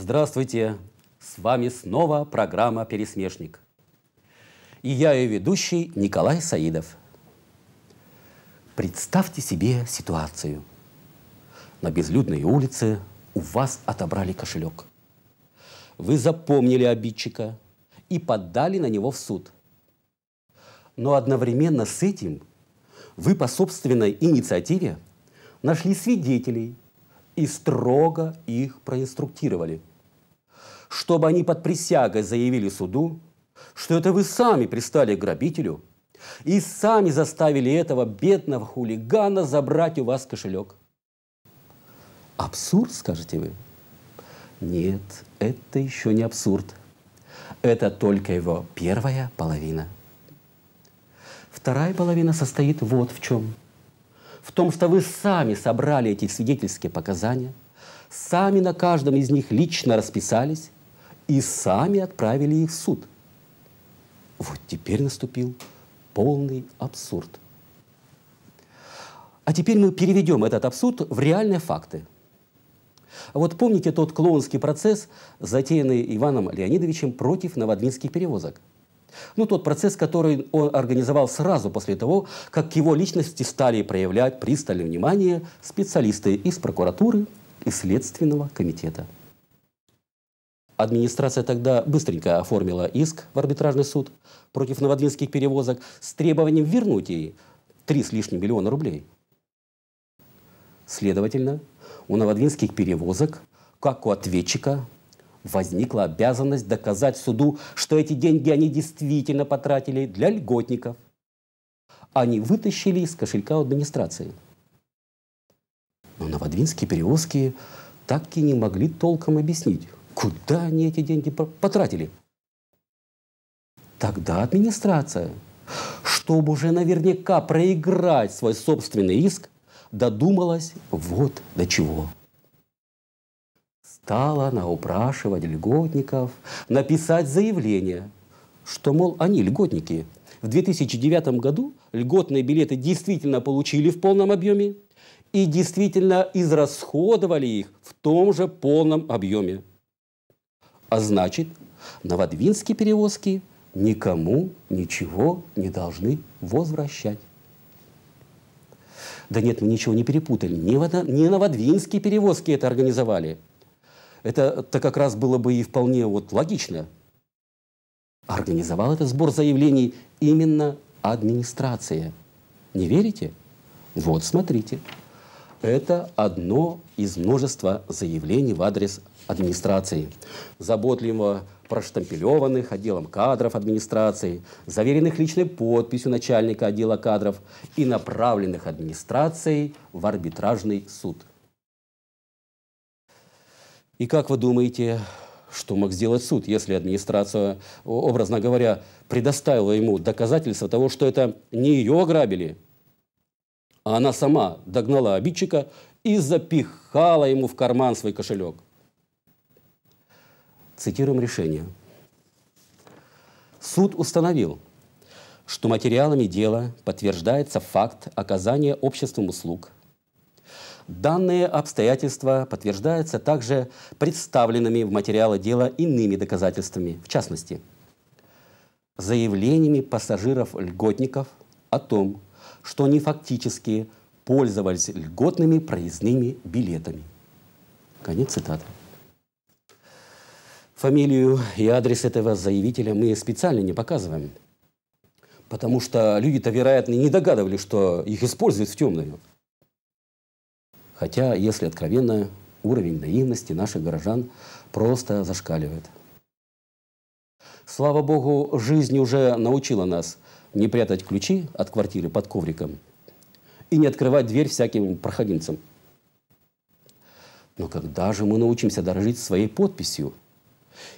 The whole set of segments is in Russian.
Здравствуйте! С вами снова программа «Пересмешник». И я ее ведущий Николай Саидов. Представьте себе ситуацию. На безлюдной улице у вас отобрали кошелек. Вы запомнили обидчика и поддали на него в суд. Но одновременно с этим вы по собственной инициативе нашли свидетелей и строго их проинструктировали – чтобы они под присягой заявили суду, что это вы сами пристали к грабителю и сами заставили этого бедного хулигана забрать у вас кошелек. Абсурд, скажете вы? Нет, это еще не абсурд. Это только его первая половина. Вторая половина состоит вот в чем. В том, что вы сами собрали эти свидетельские показания, сами на каждом из них лично расписались, и сами отправили их в суд. Вот теперь наступил полный абсурд. А теперь мы переведем этот абсурд в реальные факты. Вот помните тот клоунский процесс, затеянный Иваном Леонидовичем против новодвинских перевозок? Ну, тот процесс, который он организовал сразу после того, как к его личности стали проявлять пристальное внимание специалисты из прокуратуры и Следственного комитета. Администрация тогда быстренько оформила иск в арбитражный суд против новодвинских перевозок с требованием вернуть ей три с лишним миллиона рублей. Следовательно, у новодвинских перевозок, как у ответчика, возникла обязанность доказать суду, что эти деньги они действительно потратили для льготников. Они вытащили из кошелька администрации. Но новодвинские перевозки так и не могли толком объяснить, Куда они эти деньги потратили? Тогда администрация, чтобы уже наверняка проиграть свой собственный иск, додумалась вот до чего. Стала она упрашивать льготников написать заявление, что, мол, они льготники. В 2009 году льготные билеты действительно получили в полном объеме и действительно израсходовали их в том же полном объеме. А значит, новодвинские перевозки никому ничего не должны возвращать. Да нет, мы ничего не перепутали. Не, вода, не новодвинские перевозки это организовали. Это, то как раз было бы и вполне вот логично. Организовал этот сбор заявлений именно администрация. Не верите? Вот, смотрите. Это одно из множества заявлений в адрес администрации, заботливо проштампелеванных отделом кадров администрации, заверенных личной подписью начальника отдела кадров и направленных администрацией в арбитражный суд. И как вы думаете, что мог сделать суд, если администрация, образно говоря, предоставила ему доказательства того, что это не ее ограбили, а она сама догнала обидчика и запихала ему в карман свой кошелек. Цитируем решение. Суд установил, что материалами дела подтверждается факт оказания обществом услуг. Данные обстоятельства подтверждаются также представленными в материалы дела иными доказательствами, в частности, заявлениями пассажиров-льготников о том, что они фактически пользовались льготными проездными билетами. Конец цитаты. Фамилию и адрес этого заявителя мы специально не показываем, потому что люди-то, вероятно, не догадывались, что их используют в темную. Хотя, если откровенно, уровень наивности наших горожан просто зашкаливает. Слава Богу, жизнь уже научила нас – не прятать ключи от квартиры под ковриком и не открывать дверь всяким проходимцам. Но когда же мы научимся дорожить своей подписью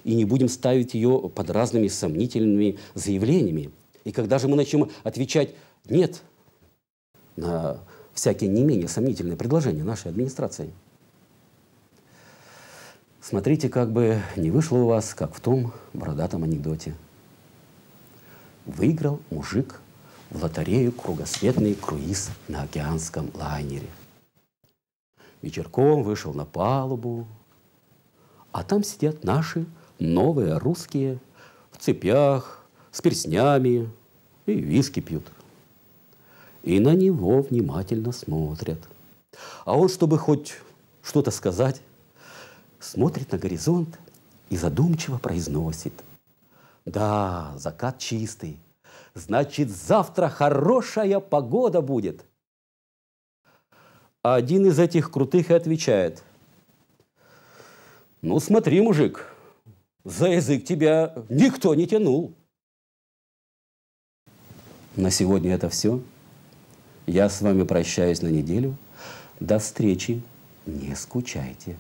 и не будем ставить ее под разными сомнительными заявлениями? И когда же мы начнем отвечать «нет» на всякие не менее сомнительные предложения нашей администрации? Смотрите, как бы не вышло у вас, как в том бородатом анекдоте – выиграл мужик в лотерею «Кругосветный круиз» на океанском лайнере. Вечерком вышел на палубу, а там сидят наши новые русские в цепях, с перснями и виски пьют. И на него внимательно смотрят. А он, чтобы хоть что-то сказать, смотрит на горизонт и задумчиво произносит – да, закат чистый. Значит, завтра хорошая погода будет. А один из этих крутых и отвечает. Ну, смотри, мужик, за язык тебя никто не тянул. На сегодня это все. Я с вами прощаюсь на неделю. До встречи. Не скучайте.